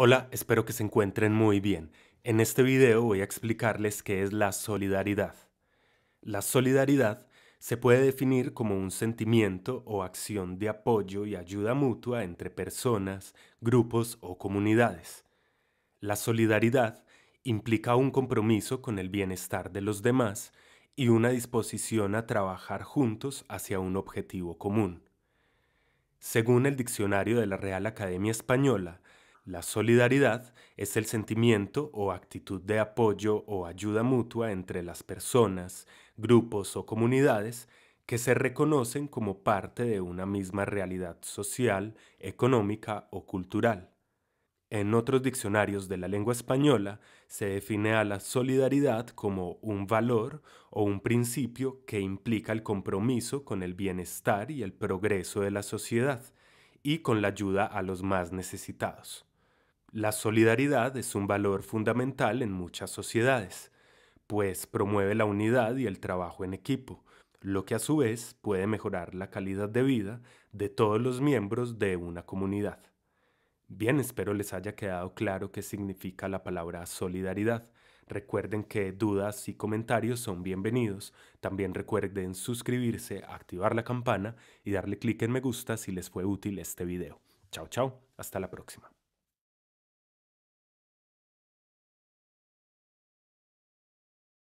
Hola, espero que se encuentren muy bien. En este video voy a explicarles qué es la solidaridad. La solidaridad se puede definir como un sentimiento o acción de apoyo y ayuda mutua entre personas, grupos o comunidades. La solidaridad implica un compromiso con el bienestar de los demás y una disposición a trabajar juntos hacia un objetivo común. Según el diccionario de la Real Academia Española, la solidaridad es el sentimiento o actitud de apoyo o ayuda mutua entre las personas, grupos o comunidades que se reconocen como parte de una misma realidad social, económica o cultural. En otros diccionarios de la lengua española se define a la solidaridad como un valor o un principio que implica el compromiso con el bienestar y el progreso de la sociedad y con la ayuda a los más necesitados. La solidaridad es un valor fundamental en muchas sociedades, pues promueve la unidad y el trabajo en equipo, lo que a su vez puede mejorar la calidad de vida de todos los miembros de una comunidad. Bien, espero les haya quedado claro qué significa la palabra solidaridad. Recuerden que dudas y comentarios son bienvenidos. También recuerden suscribirse, activar la campana y darle clic en me gusta si les fue útil este video. Chao, chao. Hasta la próxima.